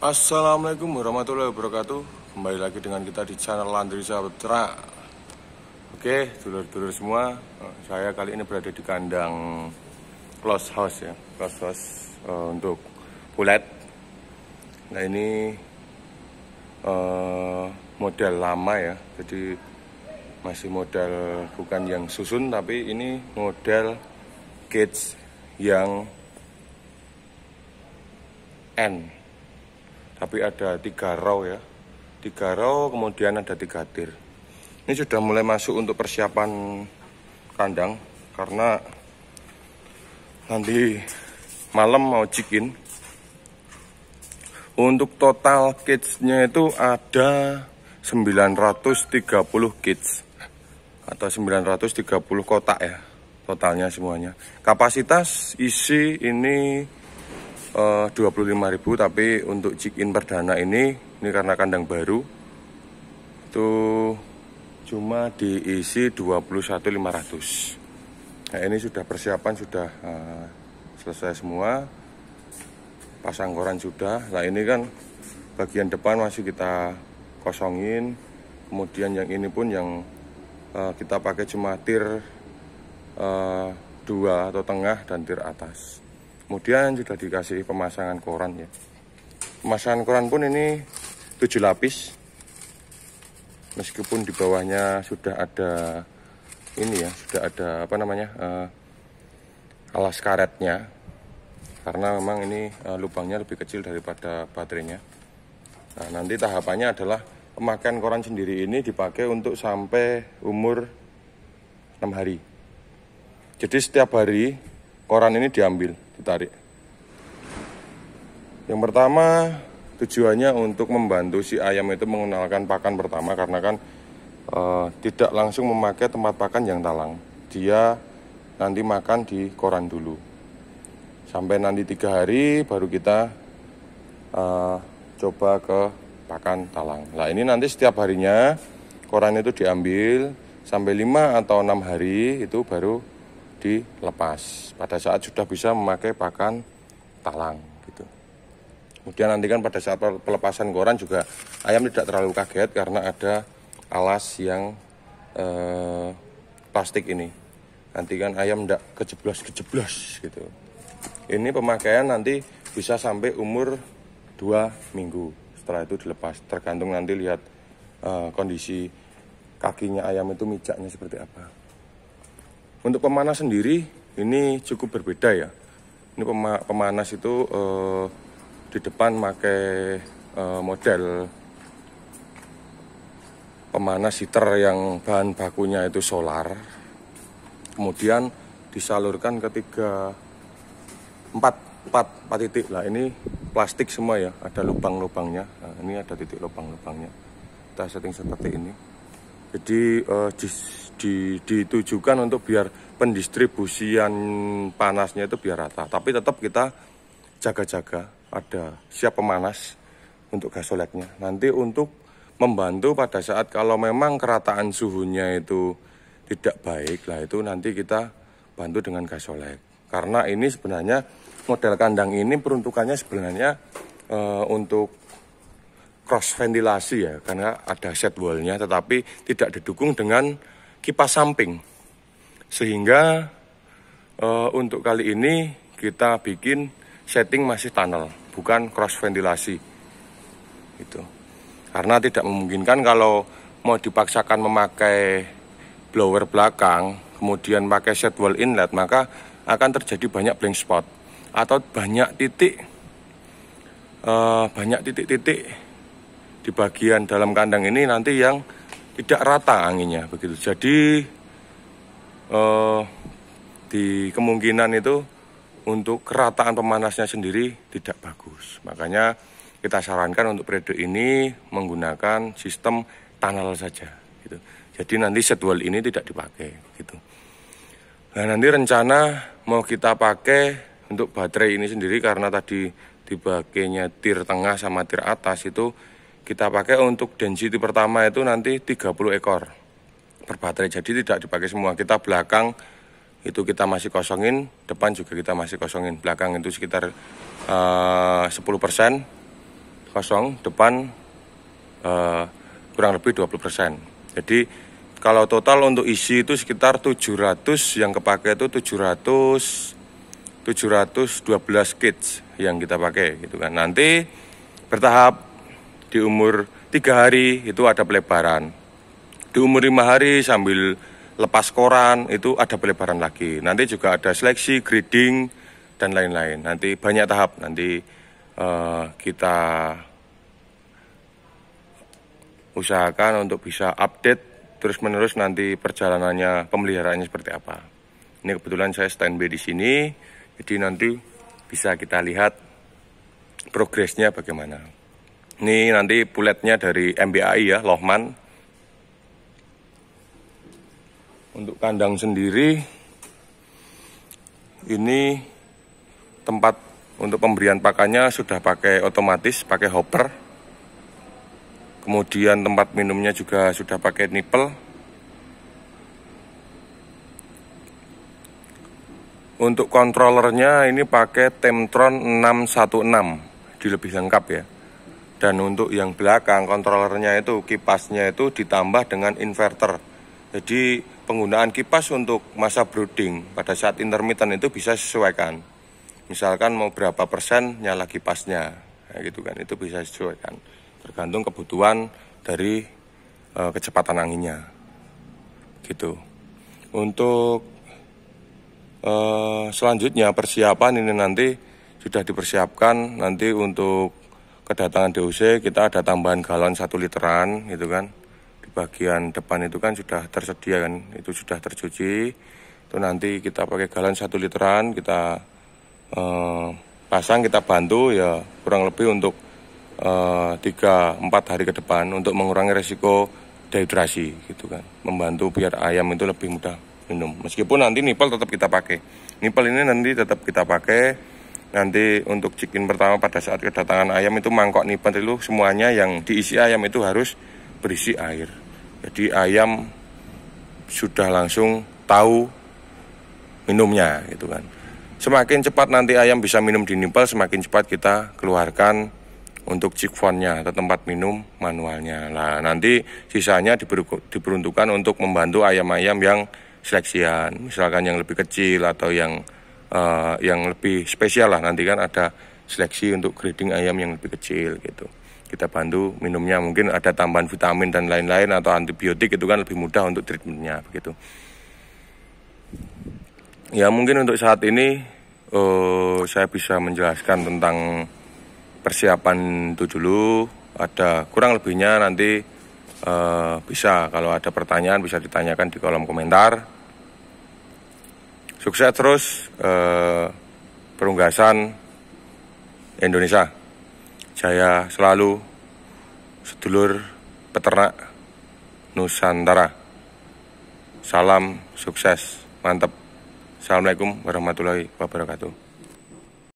Assalamualaikum warahmatullahi wabarakatuh Kembali lagi dengan kita di channel Landri Sahabat Oke, dulur-dulur semua oh, Saya kali ini berada di kandang Close house ya Close house uh, untuk Bulet Nah ini uh, Model lama ya Jadi masih model bukan yang susun Tapi ini model cage yang N tapi ada tiga row ya tiga row kemudian ada tiga tir ini sudah mulai masuk untuk persiapan kandang karena nanti malam mau chicken untuk total kidsnya itu ada 930 kids atau 930 kotak ya totalnya semuanya kapasitas isi ini 25.000 eh, tapi untuk check-in perdana ini ini karena kandang baru itu cuma diisi 21.500 nah ini sudah persiapan sudah uh, selesai semua pasang koran sudah nah ini kan bagian depan masih kita kosongin kemudian yang ini pun yang uh, kita pakai cuma tir uh, dua atau tengah dan tir atas kemudian sudah dikasih pemasangan koran ya pemasangan koran pun ini tujuh lapis meskipun di bawahnya sudah ada ini ya sudah ada apa namanya uh, alas karetnya karena memang ini uh, lubangnya lebih kecil daripada baterainya nah nanti tahapannya adalah pemakaian koran sendiri ini dipakai untuk sampai umur 6 hari jadi setiap hari koran ini diambil ditarik. Yang pertama tujuannya untuk membantu si ayam itu mengenalkan pakan pertama karena kan e, tidak langsung memakai tempat pakan yang talang. Dia nanti makan di koran dulu. Sampai nanti tiga hari baru kita e, coba ke pakan talang. Nah ini nanti setiap harinya koran itu diambil sampai lima atau enam hari itu baru dilepas pada saat sudah bisa memakai pakan talang gitu. Kemudian nantikan pada saat pelepasan koran juga ayam tidak terlalu kaget karena ada alas yang eh, plastik ini. Nantikan ayam tidak kejeblos-kejeblos gitu. Ini pemakaian nanti bisa sampai umur 2 minggu. Setelah itu dilepas tergantung nanti lihat eh, kondisi kakinya ayam itu mijaknya seperti apa. Untuk pemanas sendiri ini cukup berbeda ya. Ini pemanas itu eh, di depan pakai eh, model pemanas heater yang bahan bakunya itu solar kemudian disalurkan ke tiga empat empat empat titik lah ini plastik semua ya ada lubang-lubangnya nah, ini ada titik lubang-lubangnya kita setting seperti ini jadi uh, di, ditujukan untuk biar pendistribusian panasnya itu biar rata. Tapi tetap kita jaga-jaga ada siap pemanas untuk gasoletnya. Nanti untuk membantu pada saat kalau memang kerataan suhunya itu tidak baik lah itu nanti kita bantu dengan gasolek. Karena ini sebenarnya model kandang ini peruntukannya sebenarnya e, untuk cross ventilasi ya karena ada set wallnya tetapi tidak didukung dengan kipas samping. Sehingga uh, untuk kali ini kita bikin setting masih tunnel, bukan cross ventilasi. Itu. Karena tidak memungkinkan kalau mau dipaksakan memakai blower belakang, kemudian pakai set wall inlet, maka akan terjadi banyak blank spot atau banyak titik uh, banyak titik-titik di bagian dalam kandang ini nanti yang tidak rata anginnya begitu. Jadi eh, di kemungkinan itu untuk kerataan pemanasnya sendiri tidak bagus. Makanya kita sarankan untuk periode ini menggunakan sistem tunnel saja. Gitu. Jadi nanti jadwal ini tidak dipakai. Gitu. Nah nanti rencana mau kita pakai untuk baterai ini sendiri karena tadi dibagainya tir tengah sama tir atas itu kita pakai untuk density pertama itu nanti 30 ekor per baterai jadi tidak dipakai semua kita belakang itu kita masih kosongin depan juga kita masih kosongin belakang itu sekitar eh, uh, 10% kosong depan uh, kurang lebih 20% jadi kalau total untuk isi itu sekitar 700 yang kepake itu 700 712 kits yang kita pakai gitu kan nanti bertahap di umur tiga hari itu ada pelebaran. Di umur lima hari sambil lepas koran itu ada pelebaran lagi. Nanti juga ada seleksi, grading, dan lain-lain. Nanti banyak tahap. Nanti uh, kita usahakan untuk bisa update terus menerus nanti perjalanannya pemeliharaannya seperti apa. Ini kebetulan saya standby di sini, jadi nanti bisa kita lihat progresnya bagaimana. Ini nanti buletnya dari MBAI ya, Lohman. Untuk kandang sendiri, ini tempat untuk pemberian pakannya sudah pakai otomatis, pakai hopper. Kemudian tempat minumnya juga sudah pakai nipple. Untuk kontrolernya ini pakai Temtron 616, di lebih lengkap ya dan untuk yang belakang kontrolernya itu kipasnya itu ditambah dengan inverter jadi penggunaan kipas untuk masa brooding pada saat intermittent itu bisa sesuaikan misalkan mau berapa persen nyala kipasnya nah, gitu kan itu bisa sesuaikan tergantung kebutuhan dari e, kecepatan anginnya gitu untuk e, selanjutnya persiapan ini nanti sudah dipersiapkan nanti untuk kedatangan DOC kita ada tambahan galon satu literan gitu kan di bagian depan itu kan sudah tersedia kan itu sudah tercuci itu nanti kita pakai galon satu literan kita eh, pasang kita bantu ya kurang lebih untuk eh, tiga eh, empat hari ke depan untuk mengurangi resiko dehidrasi gitu kan membantu biar ayam itu lebih mudah minum meskipun nanti nipel tetap kita pakai nipel ini nanti tetap kita pakai nanti untuk chicken pertama pada saat kedatangan ayam itu mangkok nih itu semuanya yang diisi ayam itu harus berisi air jadi ayam sudah langsung tahu minumnya gitu kan semakin cepat nanti ayam bisa minum di nimpel semakin cepat kita keluarkan untuk cikfonnya atau tempat minum manualnya lah nanti sisanya diperuntukkan untuk membantu ayam-ayam yang seleksian misalkan yang lebih kecil atau yang uh, yang lebih spesial lah nanti kan ada seleksi untuk grading ayam yang lebih kecil gitu kita bantu minumnya mungkin ada tambahan vitamin dan lain-lain atau antibiotik itu kan lebih mudah untuk treatmentnya begitu ya mungkin untuk saat ini uh, saya bisa menjelaskan tentang persiapan itu dulu ada kurang lebihnya nanti uh, bisa kalau ada pertanyaan bisa ditanyakan di kolom komentar Sukses terus eh, perunggasan Indonesia. Jaya selalu sedulur peternak Nusantara. Salam sukses, mantap. Assalamualaikum warahmatullahi wabarakatuh.